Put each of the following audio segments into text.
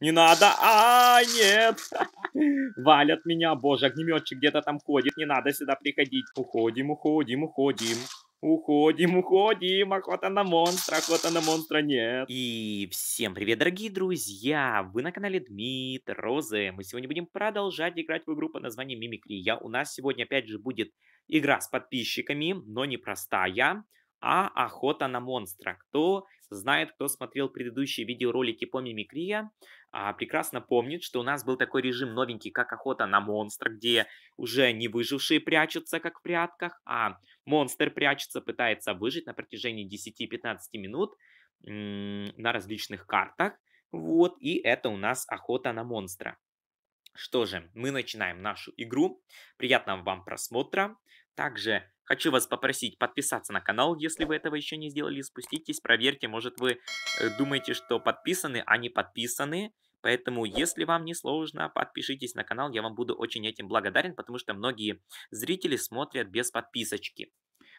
Не надо. А, нет. Валят меня, боже, огнеметчик где-то там ходит. Не надо сюда приходить. Уходим, уходим, уходим. Уходим, уходим, охота на монстра, охота на монстра нет. И всем привет, дорогие друзья, вы на канале Дмит Розы. Мы сегодня будем продолжать играть в игру под названием Мимикрия. У нас сегодня опять же будет игра с подписчиками, но не простая, а охота на монстра. Кто знает, кто смотрел предыдущие видеоролики по мимикрия, а, прекрасно помнит, что у нас был такой режим новенький, как охота на монстра, где уже не выжившие прячутся, как в прятках, а монстр прячется, пытается выжить на протяжении 10-15 минут на различных картах. Вот, и это у нас охота на монстра. Что же, мы начинаем нашу игру. Приятного вам просмотра. Также Хочу вас попросить подписаться на канал, если вы этого еще не сделали. Спуститесь, проверьте, может вы э, думаете, что подписаны, а не подписаны. Поэтому, если вам не сложно, подпишитесь на канал, я вам буду очень этим благодарен, потому что многие зрители смотрят без подписочки.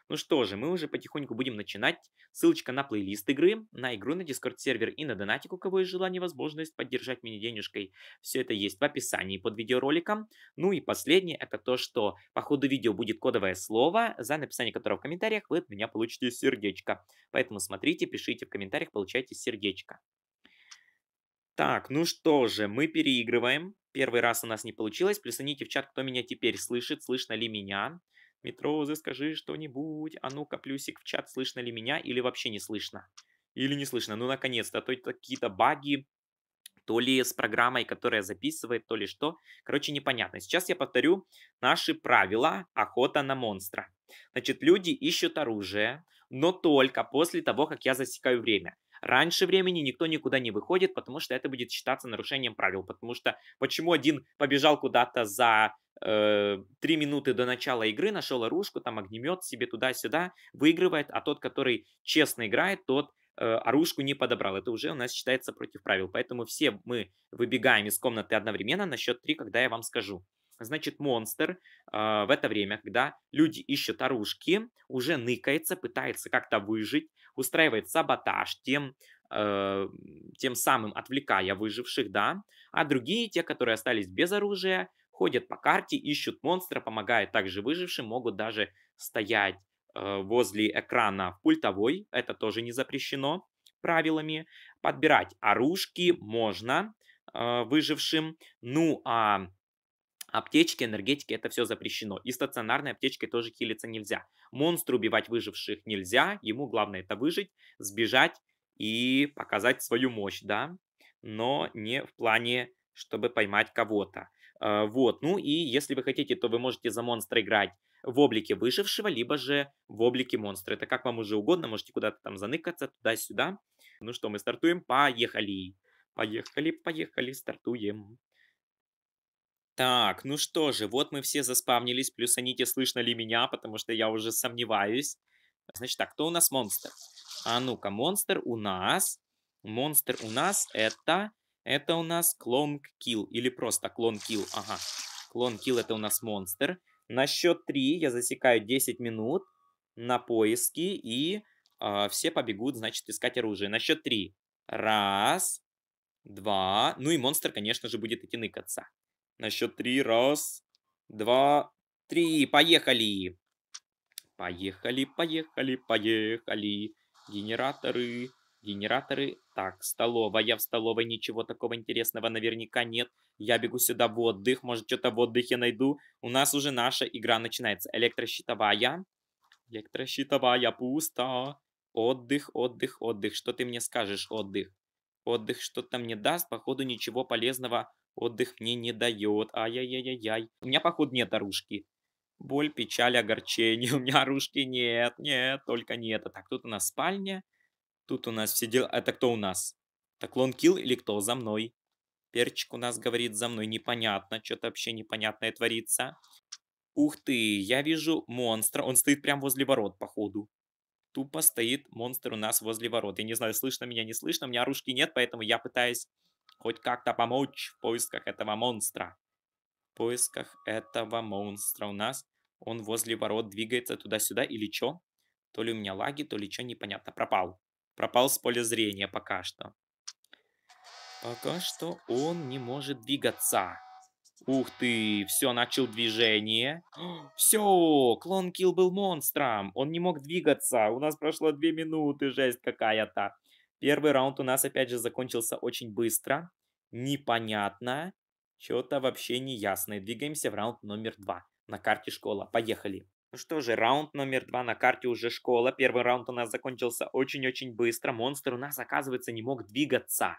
Ну что же, мы уже потихоньку будем начинать. Ссылочка на плейлист игры, на игру, на дискорд-сервер и на донатик, у кого есть желание возможность поддержать меня денежкой. Все это есть в описании под видеороликом. Ну и последнее, это то, что по ходу видео будет кодовое слово, за написание которого в комментариях вы от меня получите сердечко. Поэтому смотрите, пишите в комментариях, получайте сердечко. Так, ну что же, мы переигрываем. Первый раз у нас не получилось. Плюсаните в чат, кто меня теперь слышит, слышно ли меня. Метроза, скажи что-нибудь. А ну-ка, плюсик в чат, слышно ли меня или вообще не слышно? Или не слышно? Ну, наконец-то, а То то какие-то баги, то ли с программой, которая записывает, то ли что. Короче, непонятно. Сейчас я повторю наши правила охота на монстра. Значит, люди ищут оружие, но только после того, как я засекаю время. Раньше времени никто никуда не выходит, потому что это будет считаться нарушением правил. Потому что почему один побежал куда-то за Э, три минуты до начала игры нашел оружку, там огнемет себе туда-сюда, выигрывает, а тот, который честно играет, тот э, оружку не подобрал. Это уже у нас считается против правил. Поэтому все мы выбегаем из комнаты одновременно на счет 3, когда я вам скажу. Значит, монстр э, в это время, когда люди ищут оружки, уже ныкается, пытается как-то выжить, устраивает саботаж тем, э, тем самым отвлекая выживших, да, а другие, те, которые остались без оружия, ходят по карте, ищут монстра, помогают также выжившим, могут даже стоять э, возле экрана пультовой, это тоже не запрещено правилами. Подбирать оружки можно э, выжившим, ну а аптечки, энергетики, это все запрещено. И стационарной аптечкой тоже хилиться нельзя. Монстру убивать выживших нельзя, ему главное это выжить, сбежать и показать свою мощь, да, но не в плане, чтобы поймать кого-то. А, вот, ну и если вы хотите, то вы можете за монстра играть в облике выжившего, либо же в облике монстра. Это как вам уже угодно, можете куда-то там заныкаться, туда-сюда. Ну что, мы стартуем, поехали. Поехали, поехали, стартуем. Так, ну что же, вот мы все заспавнились, плюс они слышно ли меня, потому что я уже сомневаюсь. Значит так, кто у нас монстр? А ну-ка, монстр у нас... Монстр у нас это это у нас клон килл или просто клон килл. Ага. Клон килл это у нас монстр. На счет 3 я засекаю 10 минут на поиски и э, все побегут, значит, искать оружие. На счет 3. Раз, два. Ну и монстр, конечно же, будет идти ныкаться. На счет 3. Раз, два, три. Поехали! Поехали, поехали, поехали. Генераторы, генераторы так, столовая, а в столовой ничего такого интересного наверняка нет. Я бегу сюда в отдых, может что-то в отдыхе найду. У нас уже наша игра начинается. Электрощитовая. Электрощитовая пусто. Отдых, отдых, отдых. Что ты мне скажешь, отдых? Отдых что-то мне даст, походу ничего полезного отдых мне не дает. Ай-яй-яй-яй. У меня, походу, нет оружки. Боль, печаль, огорчение. У меня оружки нет, нет, только нет. А так, тут у нас спальня. Тут у нас все дела... А это кто у нас? Так лонкил или кто за мной? Перчик у нас говорит за мной непонятно, что-то вообще непонятное творится. Ух ты, я вижу монстра, он стоит прямо возле ворот, походу. Тупо стоит монстр у нас возле ворот. Я не знаю, слышно меня, не слышно, у меня ружки нет, поэтому я пытаюсь хоть как-то помочь в поисках этого монстра. В поисках этого монстра у нас. Он возле ворот двигается туда-сюда или чё? То ли у меня лаги, то ли чё, непонятно, пропал пропал с поля зрения пока что. Пока что он не может двигаться. Ух ты, все, начал движение. Все, клон Килл был монстром. Он не мог двигаться. У нас прошло две минуты, жесть какая-то. Первый раунд у нас, опять же, закончился очень быстро. Непонятно. Что-то вообще не ясно. И двигаемся в раунд номер два. На карте школа. Поехали. Ну что же, раунд номер два на карте уже школа. Первый раунд у нас закончился очень-очень быстро. Монстр у нас, оказывается, не мог двигаться.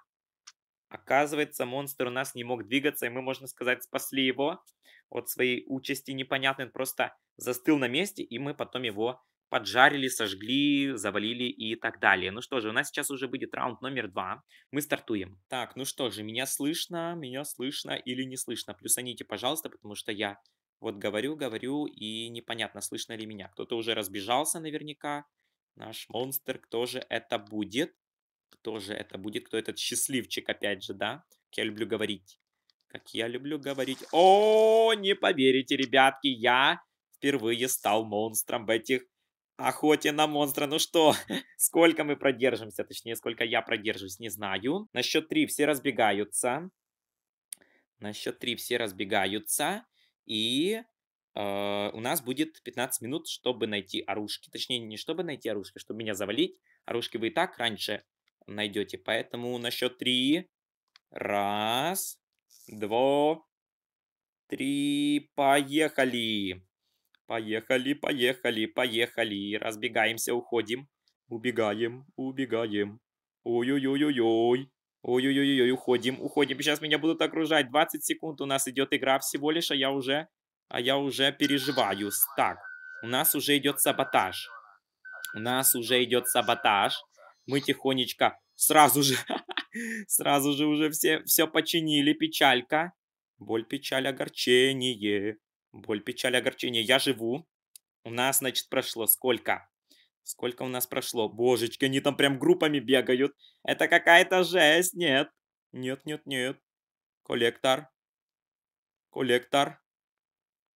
Оказывается, монстр у нас не мог двигаться, и мы, можно сказать, спасли его от своей участи непонятной. Он просто застыл на месте, и мы потом его поджарили, сожгли, завалили и так далее. Ну что же, у нас сейчас уже будет раунд номер два. Мы стартуем. Так, ну что же, меня слышно, меня слышно или не слышно? Плюсаните, пожалуйста, потому что я вот говорю, говорю, и непонятно, слышно ли меня. Кто-то уже разбежался наверняка. Наш монстр, кто же это будет? Кто же это будет? Кто этот счастливчик, опять же, да? Как я люблю говорить. Как я люблю говорить. О, не поверите, ребятки, я впервые стал монстром в этих охоте на монстра. Ну что, сколько мы продержимся, точнее, сколько я продержусь, не знаю. На счет три все разбегаются. На счет три все разбегаются. И э, у нас будет 15 минут, чтобы найти оружки. Точнее, не чтобы найти оружки, а чтобы меня завалить. Оружки вы и так раньше найдете. Поэтому на счет 3. Раз, два, три. Поехали. Поехали, поехали, поехали. Разбегаемся, уходим. Убегаем, убегаем. Ой-ой-ой-ой-ой. Ой-ой-ой, уходим, уходим. Сейчас меня будут окружать. 20 секунд у нас идет игра всего лишь, а я уже... А я уже переживаю. Так, у нас уже идет саботаж. У нас уже идет саботаж. Мы тихонечко... Сразу же... Сразу же уже все, все починили. Печалька. Боль, печаль, огорчение. Боль, печаль, огорчение. Я живу. У нас, значит, прошло сколько? Сколько у нас прошло? Божечки, они там прям группами бегают. Это какая-то жесть, нет. Нет, нет, нет. Коллектор. Коллектор.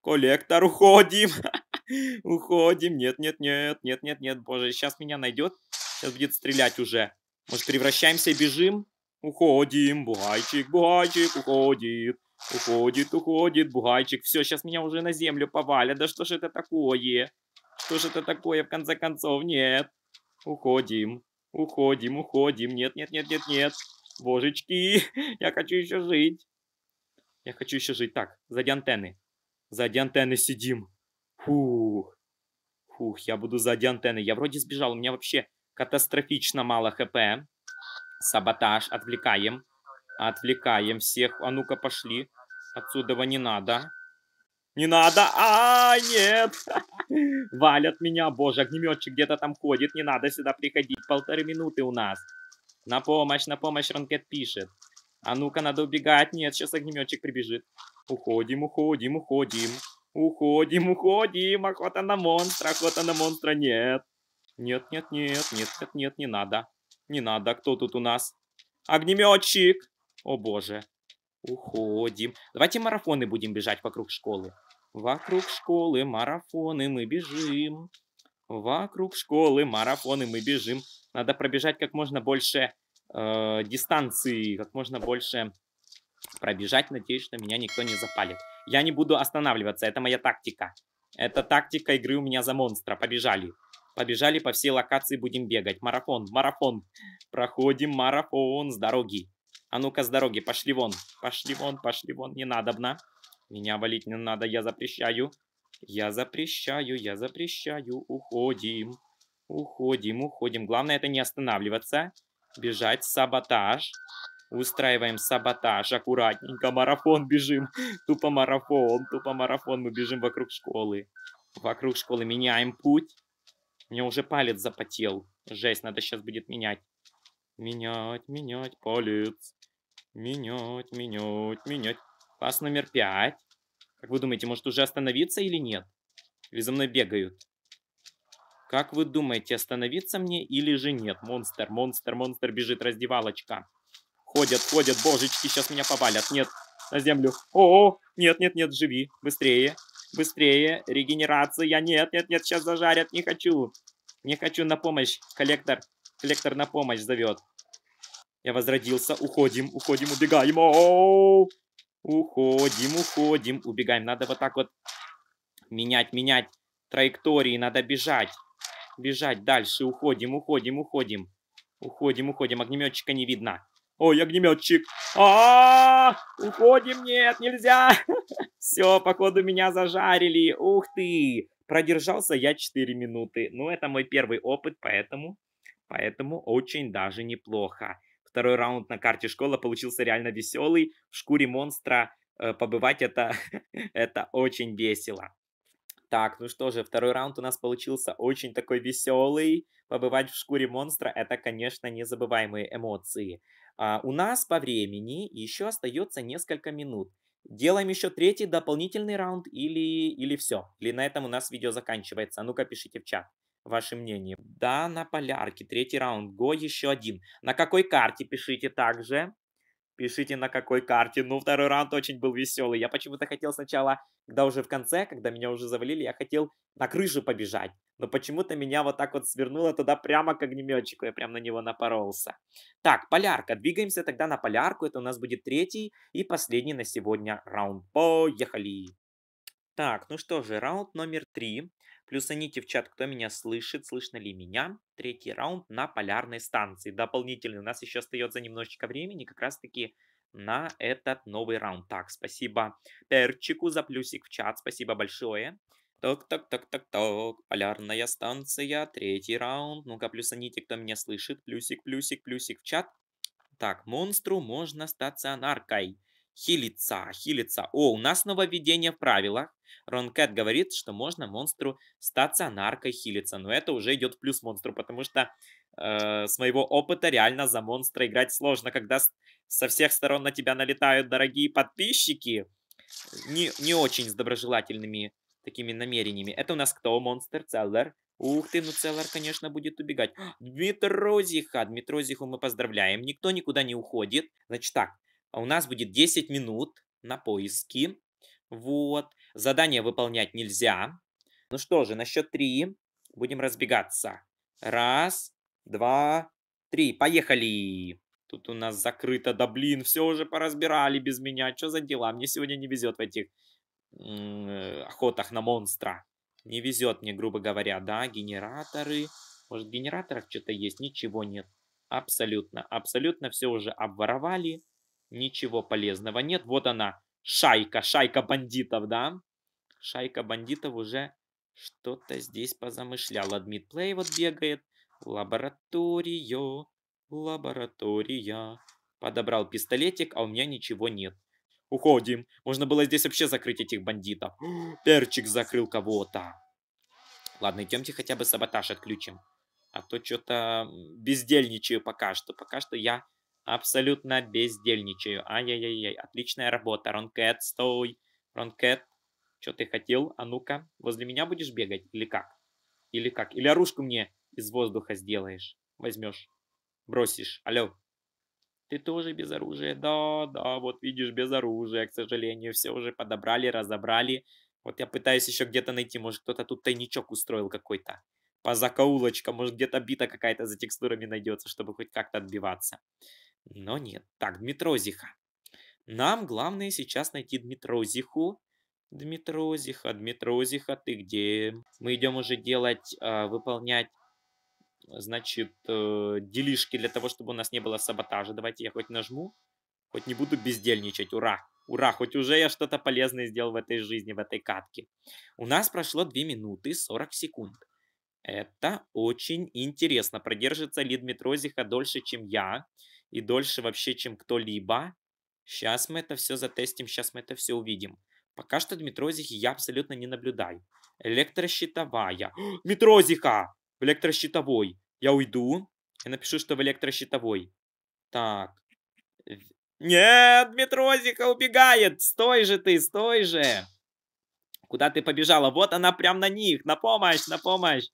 Коллектор, уходим. Уходим. Нет, нет, нет, нет, нет, нет. Боже, сейчас меня найдет. Сейчас будет стрелять уже. Может, превращаемся и бежим? Уходим, бугайчик, бугайчик, уходит. Уходит, уходит, бугайчик. Все, сейчас меня уже на землю повалят. Да что же это такое? Что же это такое в конце концов? Нет. Уходим. Уходим, уходим. Нет, нет, нет, нет, нет. Божечки, я хочу еще жить. Я хочу еще жить. Так, сзади антенны. Сзади антенны сидим. Фух. Фух, я буду сзади антенны. Я вроде сбежал, у меня вообще катастрофично мало хп. Саботаж, отвлекаем. Отвлекаем всех. А ну-ка, пошли. Отсюда не надо. Не надо. А, нет. Валят меня, боже, огнеметчик где-то там ходит, не надо сюда приходить, полторы минуты у нас. На помощь, на помощь, Ранкет пишет. А ну-ка, надо убегать, нет, сейчас огнеметчик прибежит. Уходим, уходим, уходим. Уходим, уходим, охота на монстра, охота на монстра, нет. Нет, нет, нет, нет, нет, нет, не надо. Не надо, кто тут у нас? Огнеметчик! О боже. Уходим. Давайте марафоны будем бежать вокруг школы. Вокруг школы марафоны мы бежим. Вокруг школы марафоны мы бежим. Надо пробежать как можно больше э, дистанции, как можно больше пробежать. Надеюсь, что меня никто не запалит. Я не буду останавливаться, это моя тактика. Это тактика игры у меня за монстра. Побежали. Побежали по всей локации, будем бегать. Марафон, марафон. Проходим марафон с дороги. А ну-ка с дороги, пошли вон. Пошли вон, пошли вон, не надобно. Меня валить не надо, я запрещаю. Я запрещаю, я запрещаю. Уходим. Уходим, уходим. Главное это не останавливаться. Бежать, саботаж. Устраиваем саботаж. Аккуратненько, марафон бежим. Тупо марафон, тупо марафон. Мы бежим вокруг школы. Вокруг школы меняем путь. Мне уже палец запотел. Жесть, надо сейчас будет менять. Менять, менять палец. Менять, менять, менять. Пас номер пять. Как вы думаете, может уже остановиться или нет? Или за мной бегают? Как вы думаете, остановиться мне или же нет? Монстр, монстр, монстр бежит, раздевалочка. Ходят, ходят, божечки, сейчас меня повалят. Нет, на землю. О, -о, -о нет, нет, нет, живи, быстрее, быстрее, регенерация, нет, нет, нет, сейчас зажарят, не хочу. Не хочу на помощь, коллектор, коллектор на помощь зовет. Я возродился, уходим, уходим, убегаем. О -о -о! Уходим, уходим, убегаем. Надо вот так вот менять, менять траектории. Надо бежать, бежать дальше. Уходим, уходим, уходим. Уходим, уходим. Огнеметчика не видно. Ой, огнеметчик. А, -а, а Уходим, нет, нельзя. Все, походу меня зажарили. Ух ты. Продержался я 4 минуты. Ну, это мой первый опыт, поэтому, поэтому очень даже неплохо. Второй раунд на карте школа получился реально веселый. В шкуре монстра э, побывать это, это очень весело. Так, ну что же, второй раунд у нас получился очень такой веселый. Побывать в шкуре монстра – это, конечно, незабываемые эмоции. А, у нас по времени еще остается несколько минут. Делаем еще третий дополнительный раунд или, или все? Или на этом у нас видео заканчивается? А ну-ка, пишите в чат ваше мнение. Да, на полярке. Третий раунд. Го еще один. На какой карте пишите также? Пишите на какой карте. Ну, второй раунд очень был веселый. Я почему-то хотел сначала, когда уже в конце, когда меня уже завалили, я хотел на крышу побежать. Но почему-то меня вот так вот свернуло туда прямо к огнеметчику. Я прям на него напоролся. Так, полярка. Двигаемся тогда на полярку. Это у нас будет третий и последний на сегодня раунд. Поехали! Так, ну что же, раунд номер три. Плюсаните в чат, кто меня слышит, слышно ли меня. Третий раунд на полярной станции. Дополнительно у нас еще остается немножечко времени как раз-таки на этот новый раунд. Так, спасибо Перчику за плюсик в чат, спасибо большое. Так, так, так, так, так. Полярная станция, третий раунд. Ну-ка, плюсаните, кто меня слышит. Плюсик, плюсик, плюсик в чат. Так, монстру можно стационаркой хилиться, хилиться. О, у нас нововведение в правилах. Ронкет говорит, что можно монстру стационаркой хилиться, но это уже идет в плюс монстру, потому что э, с моего опыта реально за монстра играть сложно, когда со всех сторон на тебя налетают дорогие подписчики, не, не очень с доброжелательными такими намерениями. Это у нас кто? Монстр Целлер. Ух ты, ну Целлер, конечно, будет убегать. Дмитрозиха, Дмитрозиху мы поздравляем. Никто никуда не уходит. Значит так, а у нас будет 10 минут на поиски. Вот. Задание выполнять нельзя. Ну что же, на счет 3 будем разбегаться. Раз, два, три. Поехали! Тут у нас закрыто. Да блин, все уже поразбирали без меня. Что за дела? Мне сегодня не везет в этих э, охотах на монстра. Не везет мне, грубо говоря, да, генераторы. Может, в генераторах что-то есть? Ничего нет. Абсолютно, абсолютно все уже обворовали ничего полезного нет. Вот она, шайка, шайка бандитов, да? Шайка бандитов уже что-то здесь позамышляла. Дмитплей вот бегает. Лаборатория, лаборатория. Подобрал пистолетик, а у меня ничего нет. Уходим. Можно было здесь вообще закрыть этих бандитов. Перчик закрыл кого-то. Ладно, идемте хотя бы саботаж отключим. А то что-то бездельничаю пока что. Пока что я абсолютно бездельничаю. Ай-яй-яй-яй, отличная работа. Ронкет, стой. Ронкет, что ты хотел? А ну-ка, возле меня будешь бегать? Или как? Или как? Или оружку мне из воздуха сделаешь? Возьмешь, бросишь. Алло. Ты тоже без оружия? Да, да, вот видишь, без оружия, к сожалению. Все уже подобрали, разобрали. Вот я пытаюсь еще где-то найти. Может, кто-то тут тайничок устроил какой-то. По закоулочкам. Может, где-то бита какая-то за текстурами найдется, чтобы хоть как-то отбиваться. Но нет. Так, Дмитрозиха. Нам главное сейчас найти Дмитрозиху. Дмитрозиха, Дмитрозиха, ты где? Мы идем уже делать, а, выполнять, значит, э, делишки для того, чтобы у нас не было саботажа. Давайте я хоть нажму, хоть не буду бездельничать. Ура! Ура, хоть уже я что-то полезное сделал в этой жизни, в этой катке. У нас прошло 2 минуты 40 секунд. Это очень интересно. Продержится ли Дмитрозиха дольше, чем я? и дольше вообще, чем кто-либо. Сейчас мы это все затестим, сейчас мы это все увидим. Пока что Дмитрозихи я абсолютно не наблюдаю. Электрощитовая. О, В электрощитовой. Я уйду Я напишу, что в электрощитовой. Так. Нет, Дмитрозиха убегает! Стой же ты, стой же! Куда ты побежала? Вот она прям на них! На помощь, на помощь!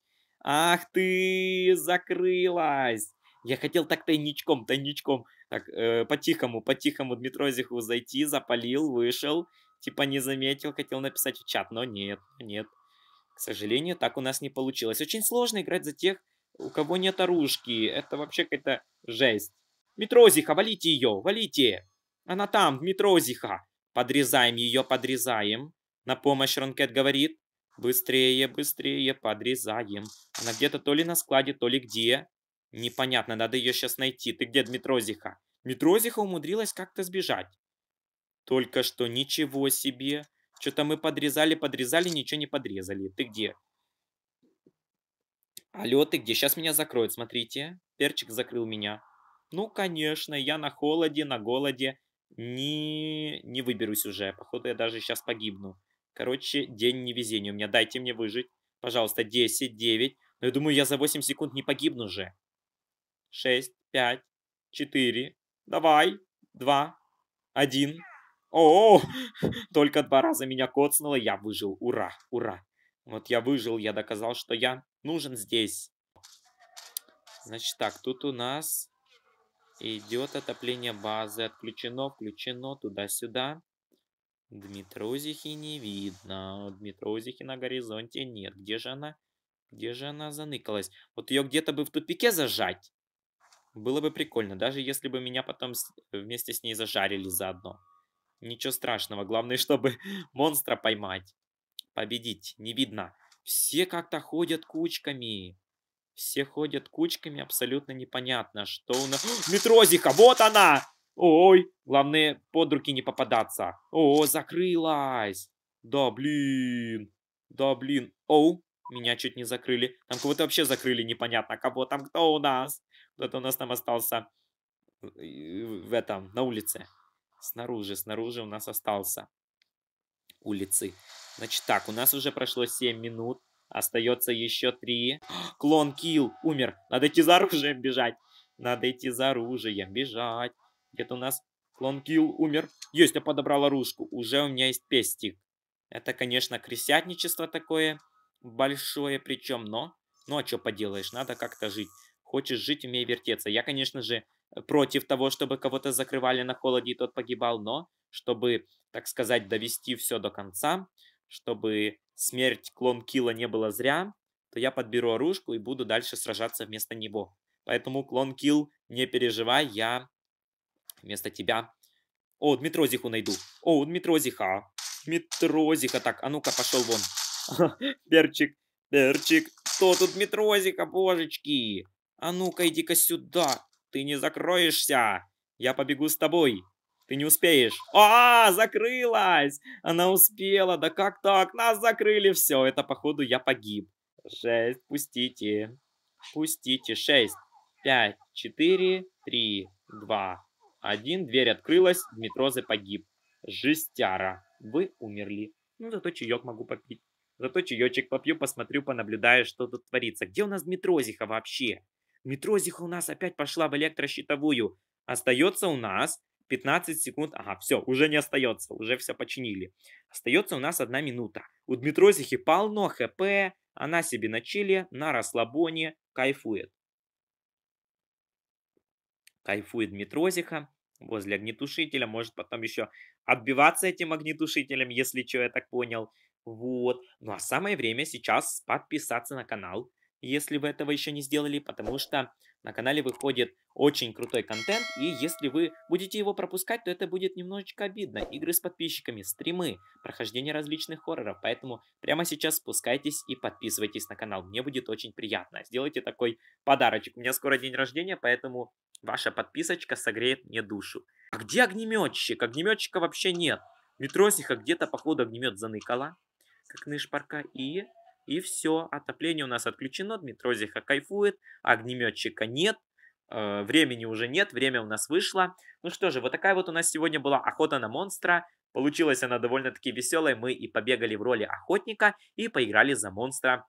Ах ты, закрылась! Я хотел так тайничком, тайничком, так, э, по-тихому, по-тихому Дмитрозиху зайти, запалил, вышел, типа не заметил, хотел написать в чат, но нет, нет. К сожалению, так у нас не получилось. Очень сложно играть за тех, у кого нет оружки. Это вообще какая-то жесть. Дмитрозиха, валите ее, валите! Она там, Дмитрозиха! Подрезаем ее, подрезаем. На помощь Ранкет говорит. Быстрее, быстрее, подрезаем. Она где-то то ли на складе, то ли где. Непонятно, надо ее сейчас найти. Ты где, Дмитрозиха? Дмитрозиха умудрилась как-то сбежать. Только что ничего себе. Что-то мы подрезали, подрезали, ничего не подрезали. Ты где? Алло, ты где? Сейчас меня закроют, смотрите. Перчик закрыл меня. Ну, конечно, я на холоде, на голоде. Не, не выберусь уже. Походу, я даже сейчас погибну. Короче, день невезения у меня. Дайте мне выжить. Пожалуйста, 10, 9. Но я думаю, я за 8 секунд не погибну же шесть, пять, четыре. Давай. Два. Один. О, -о, -о! только два раза меня коцнуло, я выжил. Ура, ура. Вот я выжил, я доказал, что я нужен здесь. Значит так, тут у нас идет отопление базы. Отключено, включено, туда-сюда. Дмитрозихи не видно. Дмитрозихи на горизонте нет. Где же она? Где же она заныкалась? Вот ее где-то бы в тупике зажать. Было бы прикольно, даже если бы меня потом э, вместе с ней зажарили заодно. Ничего страшного, главное, чтобы монстра поймать. Победить, не видно. Все как-то ходят кучками. Все ходят кучками, абсолютно непонятно, что у нас... Метрозика, вот она! Ой, главное, под руки не попадаться. О, закрылась! Да, блин! Да, блин! Оу, меня чуть не закрыли. Там кого-то вообще закрыли, непонятно кого там, кто у нас. Кто-то у нас там остался в этом, на улице. Снаружи, снаружи у нас остался улицы. Значит так, у нас уже прошло 7 минут. Остается еще 3. Клон килл, умер. Надо идти за оружием бежать. Надо идти за оружием бежать. Где-то у нас клон килл, умер. Есть, я подобрал оружку. Уже у меня есть пестик. Это, конечно, крысятничество такое большое причем, но... Ну а что поделаешь, надо как-то жить. Хочешь жить, умей вертеться. Я, конечно же, э, против того, чтобы кого-то закрывали на холоде и тот погибал, но чтобы, так сказать, довести все до конца, чтобы смерть клон Кила не была зря, то я подберу оружку и буду дальше сражаться вместо него. Поэтому клон Кил, не переживай, я вместо тебя... О, Дмитрозиху найду. О, Дмитрозиха. Дмитрозиха. Так, а ну-ка, пошел вон. Перчик, перчик. Кто тут Дмитрозиха, божечки? «А ну-ка, иди-ка сюда! Ты не закроешься! Я побегу с тобой!» Ты не успеешь. А, закрылась! Она успела. Да как так? Нас закрыли. Все, это походу я погиб. Шесть, пустите. Пустите. Шесть, пять, четыре, три, два, один. Дверь открылась. Дмитрозы погиб. Жестяра. Вы умерли. Ну, зато чаек могу попить. Зато чаечек попью, посмотрю, понаблюдаю, что тут творится. Где у нас Дмитрозиха вообще? Метрозиха у нас опять пошла в электрощитовую. Остается у нас 15 секунд. Ага, все, уже не остается, уже все починили. Остается у нас одна минута. У Дмитрозихи полно хп, она себе на чиле, на расслабоне, кайфует. Кайфует Дмитрозиха возле огнетушителя, может потом еще отбиваться этим огнетушителем, если что, я так понял. Вот. Ну а самое время сейчас подписаться на канал, если вы этого еще не сделали, потому что на канале выходит очень крутой контент, и если вы будете его пропускать, то это будет немножечко обидно. Игры с подписчиками, стримы, прохождение различных хорроров, поэтому прямо сейчас спускайтесь и подписывайтесь на канал, мне будет очень приятно. Сделайте такой подарочек, у меня скоро день рождения, поэтому ваша подписочка согреет мне душу. А где огнеметчик? Огнеметчика вообще нет. Метросиха где-то, походу, огнемет заныкала, как нышпарка, и и все, отопление у нас отключено, Дмитрозиха кайфует, огнеметчика нет, э, времени уже нет, время у нас вышло. Ну что же, вот такая вот у нас сегодня была охота на монстра. Получилась она довольно-таки веселой, мы и побегали в роли охотника, и поиграли за монстра,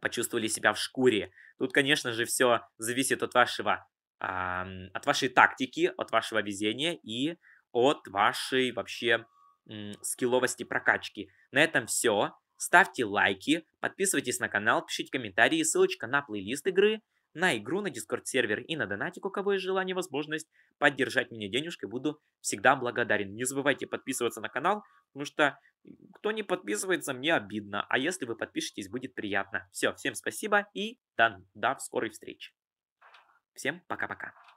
почувствовали себя в шкуре. Тут, конечно же, все зависит от вашего э, от вашей тактики, от вашего везения и от вашей вообще скилловости прокачки. На этом все. Ставьте лайки, подписывайтесь на канал, пишите комментарии, ссылочка на плейлист игры, на игру, на дискорд-сервер и на донатик, у кого есть желание возможность поддержать меня денежкой, буду всегда благодарен. Не забывайте подписываться на канал, потому что кто не подписывается, мне обидно. А если вы подпишетесь, будет приятно. Все, всем спасибо и до, до скорой встречи. Всем пока-пока.